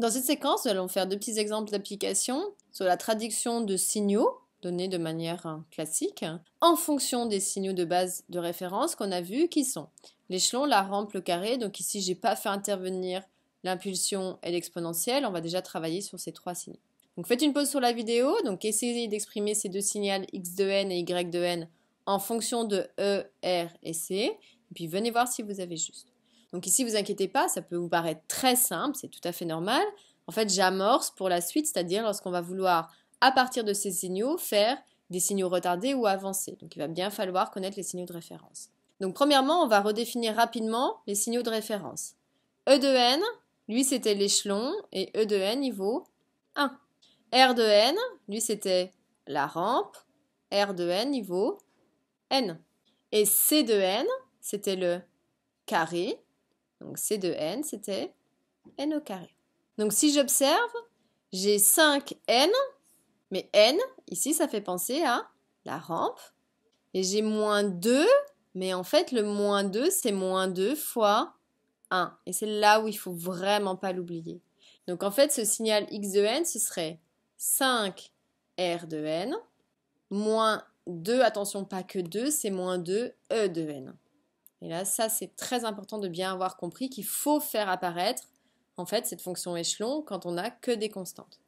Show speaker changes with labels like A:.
A: Dans cette séquence, nous allons faire deux petits exemples d'application sur la traduction de signaux donnés de manière hein, classique en fonction des signaux de base de référence qu'on a vus qui sont l'échelon, la rampe, le carré. Donc ici, n'ai pas fait intervenir l'impulsion et l'exponentielle. On va déjà travailler sur ces trois signaux. Donc faites une pause sur la vidéo. Donc essayez d'exprimer ces deux signaux x de n et y de n en fonction de e, r et c. Et puis venez voir si vous avez juste. Donc ici, vous inquiétez pas, ça peut vous paraître très simple, c'est tout à fait normal. En fait, j'amorce pour la suite, c'est-à-dire lorsqu'on va vouloir, à partir de ces signaux, faire des signaux retardés ou avancés. Donc il va bien falloir connaître les signaux de référence. Donc premièrement, on va redéfinir rapidement les signaux de référence. E de n, lui c'était l'échelon, et E de n, il vaut 1. R de n, lui c'était la rampe, R de n, il vaut n. Et C de n, c'était le carré, donc C de n, c'était n au carré. Donc si j'observe, j'ai 5n, mais n, ici, ça fait penser à la rampe. Et j'ai moins 2, mais en fait, le moins 2, c'est moins 2 fois 1. Et c'est là où il ne faut vraiment pas l'oublier. Donc en fait, ce signal x de n, ce serait 5 r de n, moins 2, attention, pas que 2, c'est moins 2 e de n. Et là, ça, c'est très important de bien avoir compris qu'il faut faire apparaître, en fait, cette fonction échelon quand on n'a que des constantes.